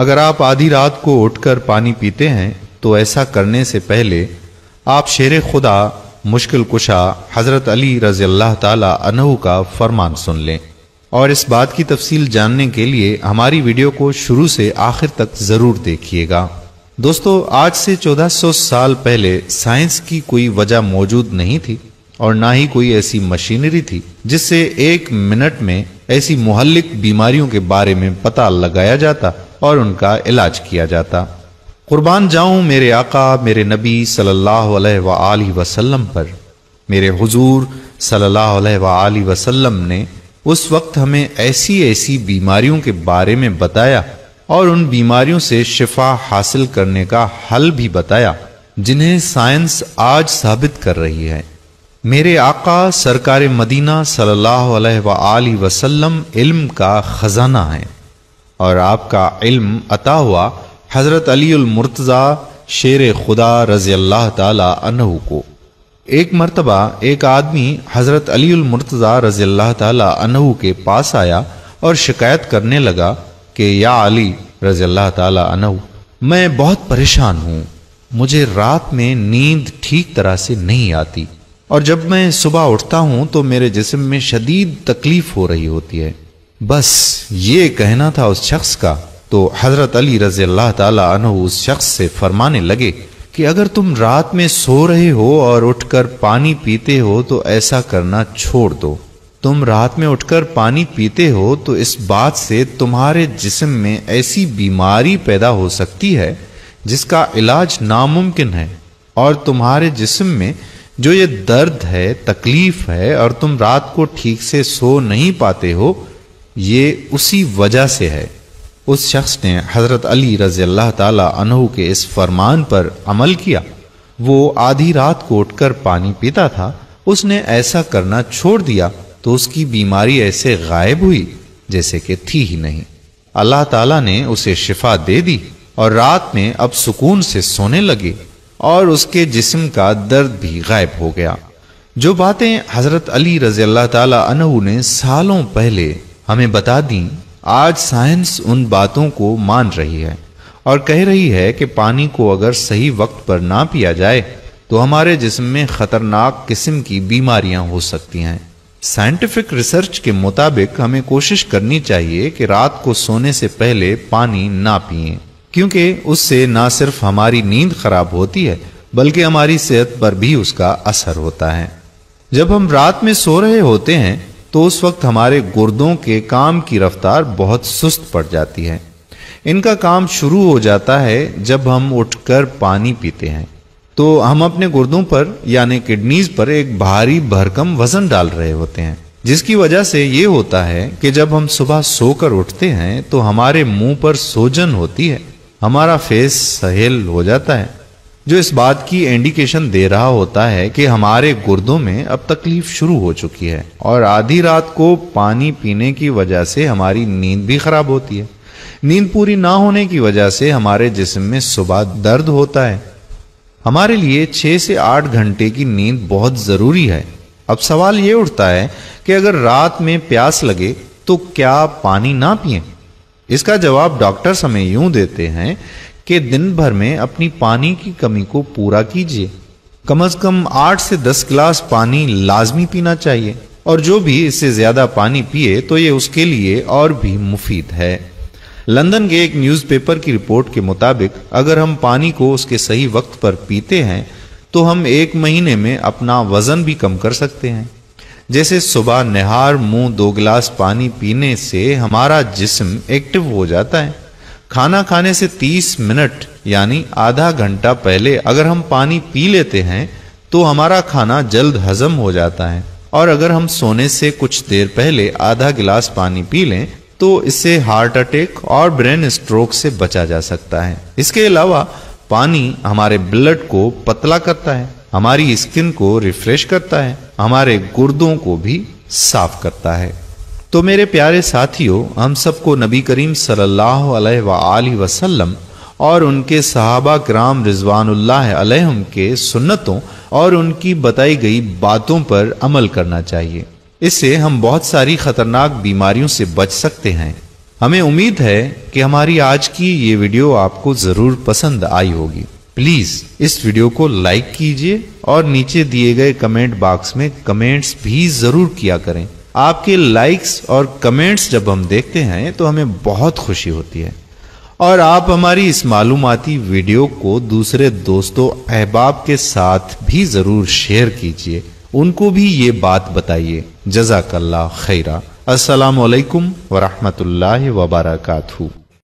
अगर आप आधी रात को उठकर पानी पीते हैं तो ऐसा करने से पहले आप शेर खुदा मुश्किल कुशा हज़रत अली रज़ी अल्लाह अनहू का फरमान सुन लें और इस बात की तफसील जानने के लिए हमारी वीडियो को शुरू से आखिर तक ज़रूर देखिएगा दोस्तों आज से 1400 साल पहले साइंस की कोई वजह मौजूद नहीं थी और ना ही कोई ऐसी मशीनरी थी जिससे एक मिनट में ऐसी मुहल्लिक बीमारियों के बारे में पता लगाया जाता और उनका इलाज किया जाता कुर्बान जाऊं मेरे आका मेरे नबी सल्लल्लाहु अलैहि वसल्लम पर मेरे हुजूर सल्लल्लाहु अलैहि वसल्लम ने उस वक्त हमें ऐसी ऐसी बीमारियों के बारे में बताया और उन बीमारियों से शिफा हासिल करने का हल भी बताया जिन्हें साइंस आज साबित कर रही है मेरे आका सरकार मदीना सल्लल्लाहु अलैहि वसल्लम इल्म का खजाना है और आपका इल्म अता हुआ हज़रत मुर्तजा शेर खुदा रज़ी अल्लाह तहु को एक मरतबा एक आदमी हज़रत मुर्तजा रज़ी अल्लाह तहु के पास आया और शिकायत करने लगा कि या अली रज़ी अल्लाह तहु मैं बहुत परेशान हूँ मुझे रात में नींद ठीक तरह से नहीं आती और जब मैं सुबह उठता हूँ तो मेरे जिसम में शदीद तकलीफ़ हो रही होती है बस ये कहना था उस शख्स का तो हजरत अली रजी अल्लाह तु उस शख्स से फरमाने लगे कि अगर तुम रात में सो रहे हो और उठकर पानी पीते हो तो ऐसा करना छोड़ दो तुम रात में उठकर पानी पीते हो तो इस बात से तुम्हारे जिस्म में ऐसी बीमारी पैदा हो सकती है जिसका इलाज नामुमकिन है और तुम्हारे जिस्म में जो ये दर्द है तकलीफ है और तुम रात को ठीक से सो नहीं पाते हो ये उसी वजह से है उस शख्स ने हज़रत अली रज़ी अल्लाह तहु के इस फरमान पर अमल किया वो आधी रात को उठकर पानी पीता था उसने ऐसा करना छोड़ दिया तो उसकी बीमारी ऐसे गायब हुई जैसे कि थी ही नहीं अल्लाह ताला ने उसे शिफा दे दी और रात में अब सुकून से सोने लगे और उसके जिस्म का दर्द भी गायब हो गया जो बातें हज़रत अली रज़ी अल्लाह तहु ने सालों पहले हमें बता दी आज साइंस उन बातों को मान रही है और कह रही है कि पानी को अगर सही वक्त पर ना पिया जाए तो हमारे जिस्म में खतरनाक किस्म की बीमारियां हो सकती हैं साइंटिफिक रिसर्च के मुताबिक हमें कोशिश करनी चाहिए कि रात को सोने से पहले पानी ना पिए क्योंकि उससे ना सिर्फ हमारी नींद खराब होती है बल्कि हमारी सेहत पर भी उसका असर होता है जब हम रात में सो रहे होते हैं तो उस वक्त हमारे गुर्दों के काम की रफ्तार बहुत सुस्त पड़ जाती है इनका काम शुरू हो जाता है जब हम उठकर पानी पीते हैं तो हम अपने गुर्दों पर यानी किडनीज पर एक भारी भरकम वजन डाल रहे होते हैं जिसकी वजह से ये होता है कि जब हम सुबह सोकर उठते हैं तो हमारे मुंह पर सोजन होती है हमारा फेस सहेल हो जाता है जो इस बात की इंडिकेशन दे रहा होता है कि हमारे गुर्दों में अब तकलीफ शुरू हो चुकी है और आधी रात को पानी पीने की वजह से हमारी नींद भी खराब होती है नींद पूरी ना होने की वजह से हमारे जिस्म में सुबह दर्द होता है हमारे लिए छह से आठ घंटे की नींद बहुत ज़रूरी है अब सवाल ये उठता है कि अगर रात में प्यास लगे तो क्या पानी ना पिए इसका जवाब डॉक्टर हमें यूं देते हैं कि दिन भर में अपनी पानी की कमी को पूरा कीजिए कम से कम आठ से दस गिलास पानी लाजमी पीना चाहिए और जो भी इससे ज्यादा पानी पिए तो ये उसके लिए और भी मुफीद है लंदन के एक न्यूज़पेपर की रिपोर्ट के मुताबिक अगर हम पानी को उसके सही वक्त पर पीते हैं तो हम एक महीने में अपना वजन भी कम कर सकते हैं जैसे सुबह नहार मुंह दो गिलास पानी पीने से हमारा जिस्म एक्टिव हो जाता है खाना खाने से 30 मिनट यानी आधा घंटा पहले अगर हम पानी पी लेते हैं तो हमारा खाना जल्द हजम हो जाता है और अगर हम सोने से कुछ देर पहले आधा गिलास पानी पी लें तो इससे हार्ट अटैक और ब्रेन स्ट्रोक से बचा जा सकता है इसके अलावा पानी हमारे ब्लड को पतला करता है हमारी स्किन को रिफ्रेश करता है हमारे गुर्दों को भी साफ करता है तो मेरे प्यारे साथियों हम सबको नबी करीम सल्लल्लाहु अलैहि वसल्लम और उनके सहाबा कराम रिजवानुल्लाह के सुन्नतों और उनकी बताई गई बातों पर अमल करना चाहिए इससे हम बहुत सारी खतरनाक बीमारियों से बच सकते हैं हमें उम्मीद है कि हमारी आज की ये वीडियो आपको ज़रूर पसंद आई होगी प्लीज़ इस वीडियो को लाइक कीजिए और नीचे दिए गए कमेंट बॉक्स में कमेंट्स भी ज़रूर किया करें आपके लाइक्स और कमेंट्स जब हम देखते हैं तो हमें बहुत खुशी होती है और आप हमारी इस मालूमती वीडियो को दूसरे दोस्तों अहबाब के साथ भी ज़रूर शेयर कीजिए उनको भी ये बात बताइए जजाकल्ला खैरा असलकम वरहमतुल्ला वबरकू